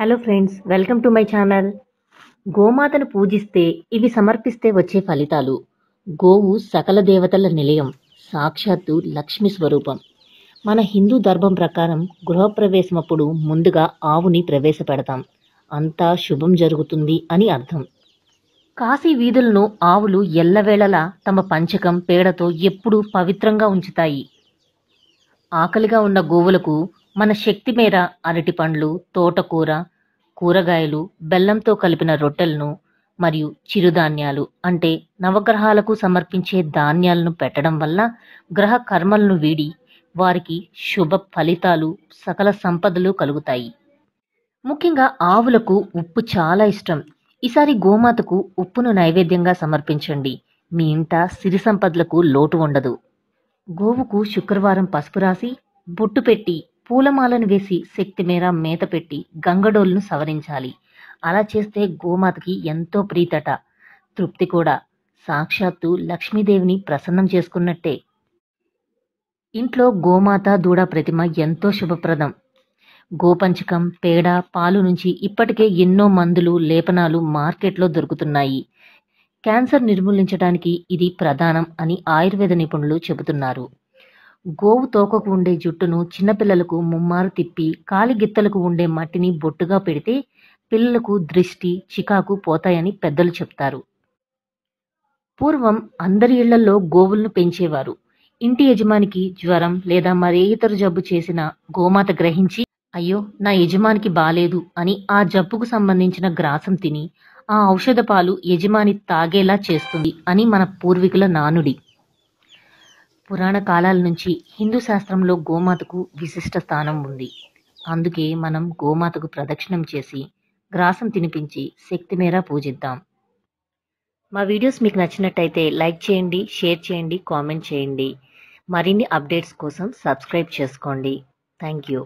hello friends welcome to my channel గోమాతను పూజిస్తే ఇవి సమర్పిస్తే వచ్చే ఫలితాలు గోవు సకల దేవతల నిలయం సాక్షాత్తు లక్ష్మి స్వరూపం మన హిందూ ధర్మం ప్రకారం గృహప్రవేశం అప్పుడు ముందుగా ఆవుని ప్రవేశపెడతాం అంతా శుభం జరుగుతుంది అని అర్థం కాశీ వీధులను ఆవులు ఎల్లవేళలా తమ పంచకం పేడతో ఎప్పుడూ పవిత్రంగా ఉంచుతాయి ఆకలిగా ఉన్న గోవులకు మన శక్తి మేర అరటి పండ్లు తోటకూర కూరగాయలు బెల్లంతో కలిపిన రొట్టెలను మరియు చిరుధాన్యాలు అంటే నవగ్రహాలకు సమర్పించే ధాన్యాలను పెట్టడం వల్ల గ్రహ కర్మలను వీడి వారికి శుభ ఫలితాలు సకల సంపదలు కలుగుతాయి ముఖ్యంగా ఆవులకు ఉప్పు చాలా ఇష్టం ఈసారి గోమాతకు ఉప్పును నైవేద్యంగా సమర్పించండి మీ ఇంట సిరి సంపదలకు లోటు ఉండదు గోవుకు శుక్రవారం పసుపు రాసి బొట్టు పెట్టి పూలమాలను వేసి శక్తి మేర మేత పెట్టి గంగడోల్ను సవరించాలి అలా చేస్తే గోమాతకి ఎంతో ప్రీతట తృప్తి కూడా సాక్షాత్తు లక్ష్మీదేవిని ప్రసన్నం చేసుకున్నట్టే ఇంట్లో గోమాత దూడ ప్రతిమ ఎంతో శుభప్రదం గోపంచకం పేడ పాలు నుంచి ఇప్పటికే ఎన్నో మందులు లేపనాలు మార్కెట్లో దొరుకుతున్నాయి క్యాన్సర్ నిర్మూలించడానికి ఇది ప్రధానం అని ఆయుర్వేద నిపుణులు చెబుతున్నారు గోవు తోకకు ఉండే జుట్టును చిన్నపిల్లలకు ముమ్మారు తిప్పి కాలిగిత్తలకు ఉండే మట్టిని బొట్టుగా పెడితే పిల్లలకు దృష్టి చికాకు పోతాయని పెద్దలు చెప్తారు పూర్వం అందరి ఇళ్లలో గోవులను పెంచేవారు ఇంటి యజమానికి జ్వరం లేదా మరే ఇతర జబ్బు చేసిన గోమాత గ్రహించి అయ్యో నా యజమానికి బాలేదు అని ఆ జబ్బుకు సంబంధించిన గ్రాసం తిని ఆ ఔషధ పాలు యజమాని తాగేలా చేస్తుంది అని మన పూర్వీకుల నానుడి పురాణ కాలాల నుంచి హిందూ శాస్త్రంలో గోమాతకు విశిష్ట స్థానం ఉంది అందుకే మనం గోమాతకు ప్రదక్షిణం చేసి గ్రాసం తినిపించి శక్తి మేర పూజిద్దాం మా వీడియోస్ మీకు నచ్చినట్టయితే లైక్ చేయండి షేర్ చేయండి కామెంట్ చేయండి మరిన్ని అప్డేట్స్ కోసం సబ్స్క్రైబ్ చేసుకోండి థ్యాంక్ యూ